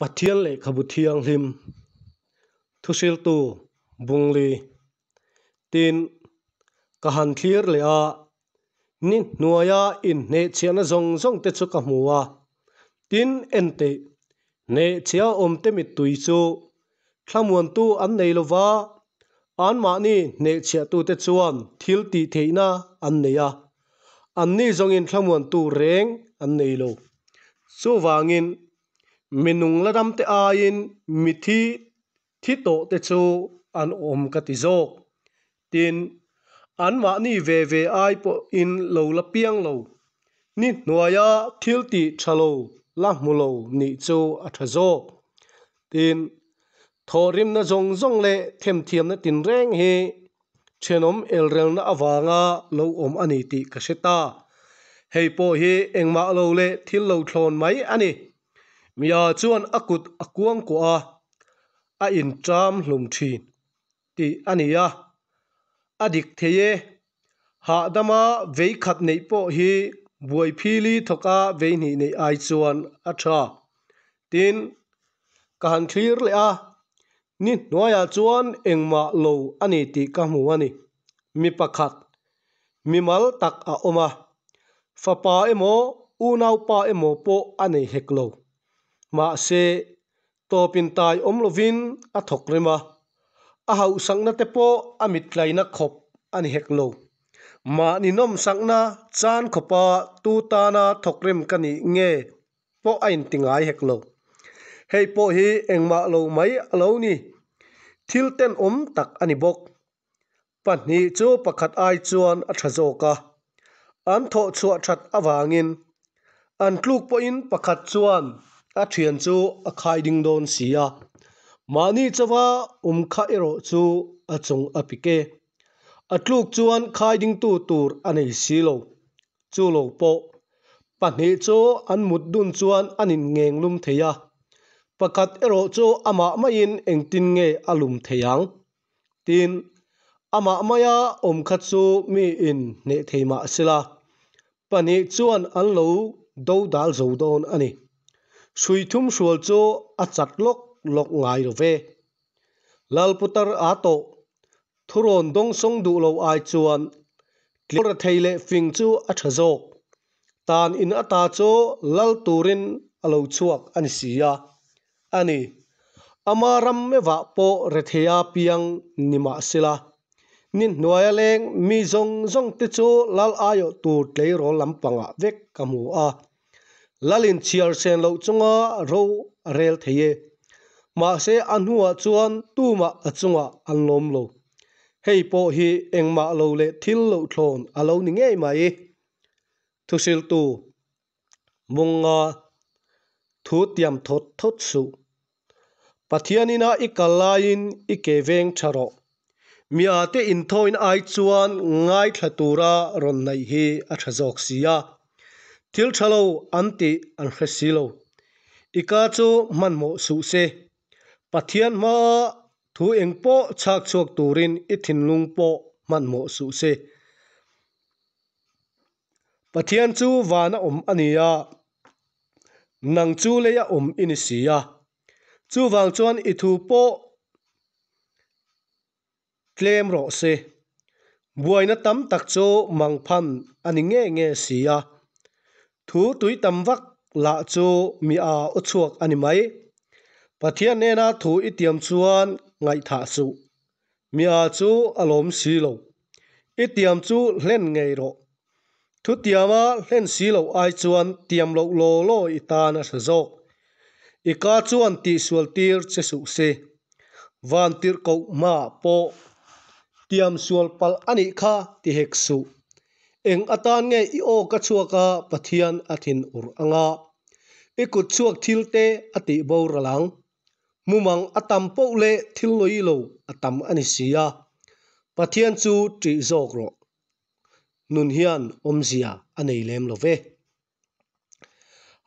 pathial le khabu thiang hlim thusil tu bungli tin kahan thlir le a ni nuaya in ne chiana zong zong te chu ka muwa tin ente ne chia om te mi tui chu thlamuan tu an nei lova an ma ni ne chia tu te chuan thil ti theina an neya an ni zongin thlamuan tu reng an nei lo chu wangin minung laram te a in mithi thi to te chu an om ka ti zawk tin an wa ni ve ve ai po in lo la piang lo ni hnuaia thil ti thalo la mulo ni chu a tha zawk tin thorim na zong zong le them thiam na tin reng hi chenom elrel na awanga lo om ani ti ka seta hei po hi engma lo le thil lo thlon mai ani mia chuan akut akuang ko a a in tram hlum thin ti ania adik theye ha dama vei khat nei po hi buai phili thoka vei ni nei ai chuan a tha tin kan thlir le a ni noya chuan engma lo ani ti ka mu ani mi pakhat mi mal tak a oma fapa emo u nau pa emo po ani heklo mà xe mahse tawpin tai awm lovin a thawk rema a ho sangna te pawh a mitlaina khawp ani hek lo ma ni nom sangna chan khopa tu tana thawkrem kani nge po a in tingai hek lo hei po hi engma lo mai alo ni thil ten om tak ani bok pahni chu pakhat ai chuan a tha zawka an thaw chu a that awangin an tluk po in pakhat chuan a thian chu a khai ding don sia mani chawa um kha ero chu a chung a pike a tluk chuan khai ding tu tur anei si lo chu lo po pahnih chu an mut dun chuan anin ngeng lum theia pakhat ero chu ama main engtin nge alum theiang tin ama maya om kha chu mi in ne theima sila pahnih chuan an lo do dal zo don ani suithum shulcho achatlok lok ngai rove lalputar ato thuron dong song du lo ai chuan klor theile fing chu athazo tan in ata cho lal turin alo chuak an siya ani amaram me mewa po rethia piang nima sila nin noya leng mi zong zong te cho lal ayo tu tlei ro lampanga vek kamu a lalin chiar sen lo chunga ro rel theye ma se anhua chuan tu tuma achunga anlom lo hei po hi engma lo le thil lo thlon alo ni ngei mai thusil tu munga thu tiam thot thot su pathianina ikalain ikeveng tharo mia te in thoin ai chuan ngai thatura ron nei hi a thazok sia thil thalo anti an hre silo ika chu manmo su se pathian ma thu eng po chak chuak rin ít thin lung po manmo su se pathian chu wana om ania nang chu leya om in sia chu vàng chuan ít thu po tlem ro se buaina tam tak chu mangphan ani nge nge sia thú tui tâm vak la chu mi a uchuak ani mai pathian nena thu i tiam chuan ngai tha su mi a chu alom si lo i tiam chu hlen ngei ro thu tiama hlen si lo ai chuan tiam lo lo lo ít ta na sa zawk i ka chuan ti sual tir che su se van tir ko ma po tiam sual pal ani kha ti hek su eng atan nge i o ka chuaka pathian athin ur anga i kut chuak thil te ati bo ralang mumang atam po le thil loi lo atam ani sia pathian chu tri jok ro nun hian om zia anei lem lo ve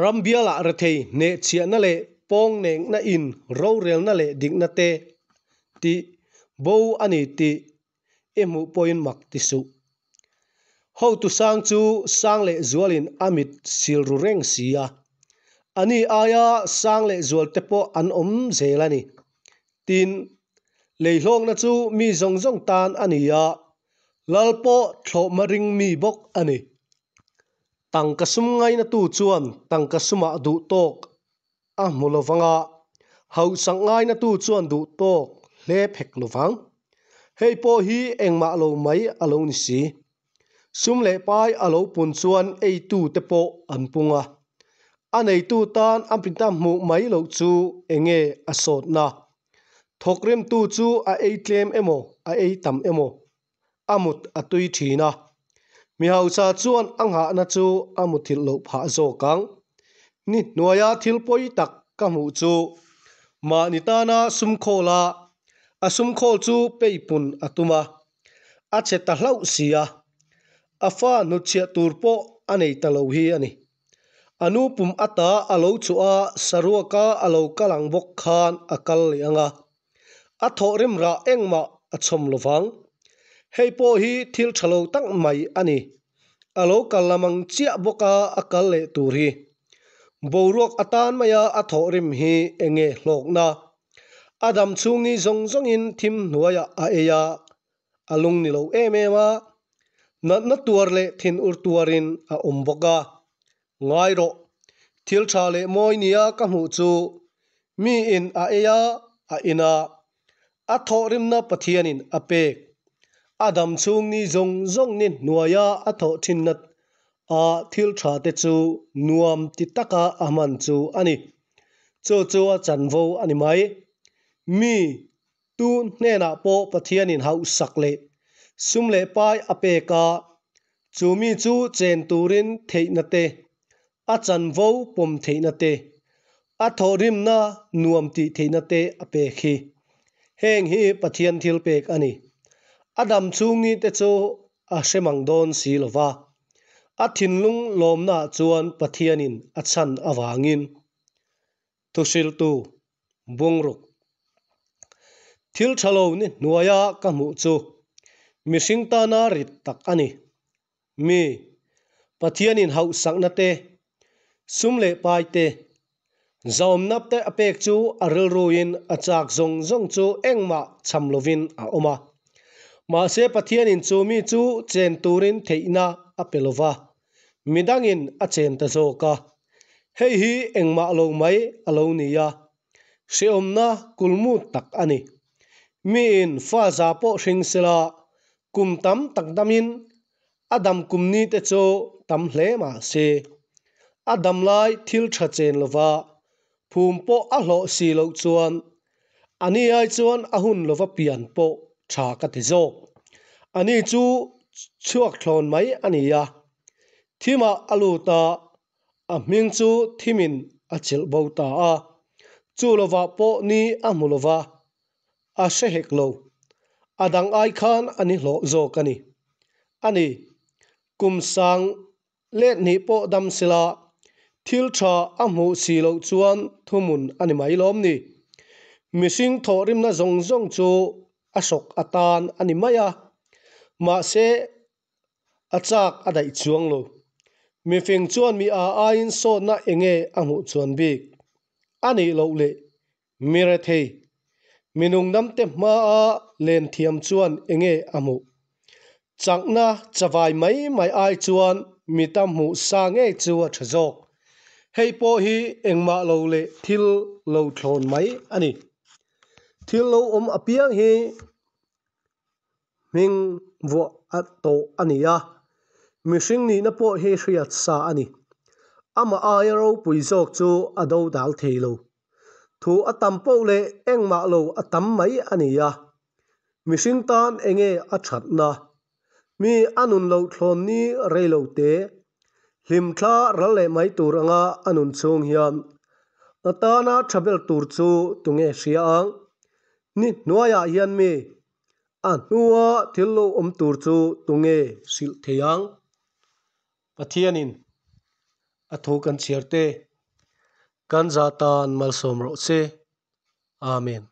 rambiala ra thei ne chia na le pong neng na in ro rel na le ding na te ti bo ani ti emu poin mak ti su hầu tu sang chu sang lệ zualin amit silru reng sia ani aya sang lệ zual te po an om zelani tin leihlong na chu mi zong zong tan ania lalpo thlo maring mi bok ani tang kasum ngai na tu chuan tang kasuma du tok a ah, mulowanga hau sang ngai na tu chuan du tok le phek lovang heipo hi engma lo mai alo ni si sum le pai alo pun chuan a2 te po an punga anei tu tan am pinta mu mai lo chu enge asot na thokrem tu chu a a claim emo a a tam emo amut atui thina mi hau sa chuan anga na chu amut thil lo tak ka ma ni ta la a sum kho chu atuma a che ta hlau Afa nu cia turpo aneita lau hi ane. Anu pum ata alau cua saruaka alau kalangbok khan akal lea nga. Ato rim ra engma atsom lofang. Hei po hi tilchalo tang mai ane. Alau kallamang cia boka akal lea turhi. Mburuak atan maya ato rim hi enge log na. Adam tsungi zong zongin tim huwaya aeya. Alung nila eme wa. na na tuar lệ thin ur tuarin a awm um bawk a ngai rawh thil tha le mawi nia cam hmu chu mi in a eya a ina a thawh rimna pathianin a pek a adam chung ni zong zong ni ya a thọ thin na a thil tha te chu nuam ti taka a man chu ani cho cho a chan vo ani mai mi tu hne na po pathianin hau sak lệ สุมเลไปอเปกาจูมีจูเจนตูรินเทนเตอาจันโวปมเทนเตอัทอริมนานวมติเทนเตอเปคีแห่งฮีปะเทียนทิลเปกอันนี้อดัมจูงีเตโจอาเชมังดอนสีลวาอัทินลุงลมนาจวนปะเทียนินอัจันอวางินทุสิลตูบงรุกทิลชโลนี่นัวยากมุจู ta tana rit tak ani mi pathianin ho sakna te sum le pai te zom nap te apek chu aril ruin achak zong zong chu engma chamlovin a oma ma se pathianin chu mi chu chen turin theina apelova midangin achen ta zoka hei hi engma lo mai alo niya seomna kulmu tak ani mi in fa zapo hringsela kum tam tak damin adam kumni te cho tam hle ma se adam lai thil tha chen lova phum po a lo si lo chuan ani ai chuan a hun lova pian po tha ka ti zo ani chu chuak thlon mai ani ya thima alu ta a ming chu thimin a chil bo ta a chu lova po ni a mu lova a she hek lo adang ai khan ani hlo zo kani ani kum sang le ni po dam sila thil tha amu si lo chuan thumun ani mai lom ni missing thorim na zong zong chu asok atan ani maya ma se achak adai chuang lo mi fing chuan mi a a in so na enge amu chuan bi ani lo le mi re thei minungdamte hmaa len thiam chuan enge amu changna chawai mai mai ai chuan mitam mu sa nge chuwa thazok heipo hi engma lo le thil lo thon mai ani thil lo om apiang hi ming vo atto ania mihring ni na pawh hi hriat sa ani ama ai ro puizawk chu ado dal thei lo thu atampo le engma lo atam mai ania mihring tan enge a thatna mi anun lo thlon ni reilo te hlim thla rale mai tur anga anun chung hian atana thabel tur chu tunge siang ni noya hian mi anua thillo om tur chu tunge sil theyang pathianin atho kan chiarte کنجان ملسوم روسے آمین